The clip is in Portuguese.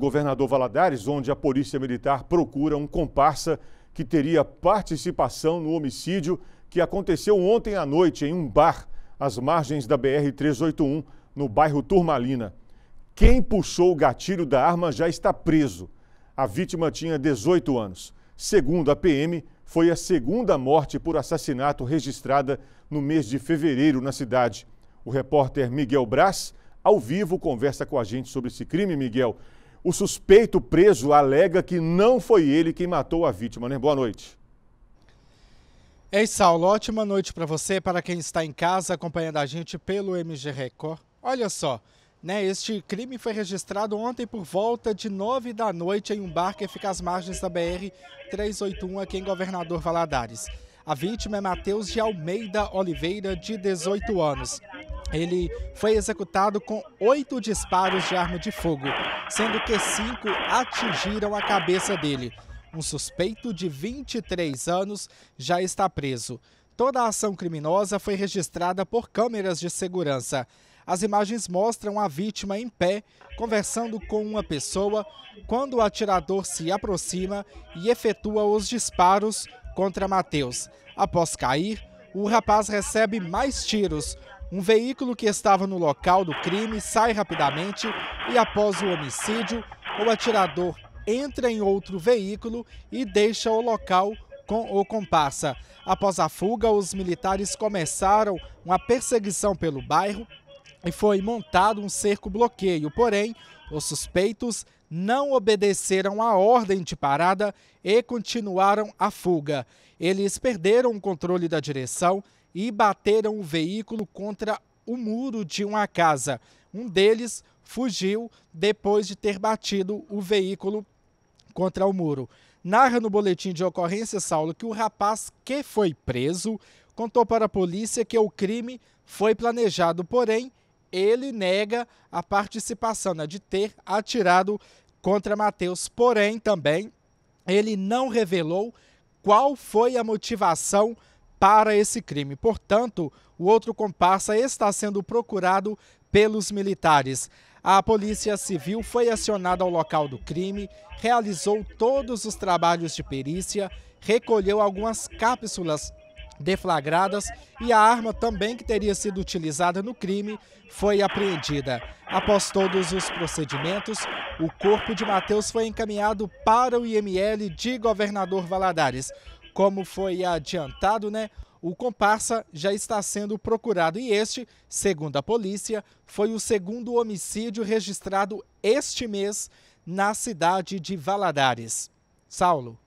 Governador Valadares, onde a Polícia Militar procura um comparsa que teria participação no homicídio que aconteceu ontem à noite em um bar às margens da BR-381, no bairro Turmalina. Quem puxou o gatilho da arma já está preso. A vítima tinha 18 anos. Segundo a PM, foi a segunda morte por assassinato registrada no mês de fevereiro na cidade. O repórter Miguel Braz, ao vivo, conversa com a gente sobre esse crime, Miguel. O suspeito preso alega que não foi ele quem matou a vítima. Né? Boa noite. Ei, Saulo, ótima noite para você, para quem está em casa acompanhando a gente pelo MG Record. Olha só, né, este crime foi registrado ontem por volta de 9 da noite em um bar que fica às margens da BR 381 aqui em Governador Valadares. A vítima é Matheus de Almeida Oliveira, de 18 anos. Ele foi executado com oito disparos de arma de fogo, sendo que cinco atingiram a cabeça dele. Um suspeito de 23 anos já está preso. Toda a ação criminosa foi registrada por câmeras de segurança. As imagens mostram a vítima em pé, conversando com uma pessoa, quando o atirador se aproxima e efetua os disparos contra Mateus. Após cair, o rapaz recebe mais tiros, um veículo que estava no local do crime sai rapidamente e, após o homicídio, o atirador entra em outro veículo e deixa o local com o comparsa. Após a fuga, os militares começaram uma perseguição pelo bairro e foi montado um cerco-bloqueio. Porém, os suspeitos não obedeceram à ordem de parada e continuaram a fuga. Eles perderam o controle da direção e bateram o veículo contra o muro de uma casa. Um deles fugiu depois de ter batido o veículo contra o muro. Narra no boletim de ocorrência, Saulo, que o rapaz que foi preso contou para a polícia que o crime foi planejado, porém ele nega a participação né, de ter atirado contra Mateus. Porém, também ele não revelou qual foi a motivação para esse crime. Portanto, o outro comparsa está sendo procurado pelos militares. A Polícia Civil foi acionada ao local do crime, realizou todos os trabalhos de perícia, recolheu algumas cápsulas deflagradas e a arma também que teria sido utilizada no crime foi apreendida. Após todos os procedimentos, o corpo de Mateus foi encaminhado para o IML de Governador Valadares. Como foi adiantado, né? O comparsa já está sendo procurado e este, segundo a polícia, foi o segundo homicídio registrado este mês na cidade de Valadares. Saulo.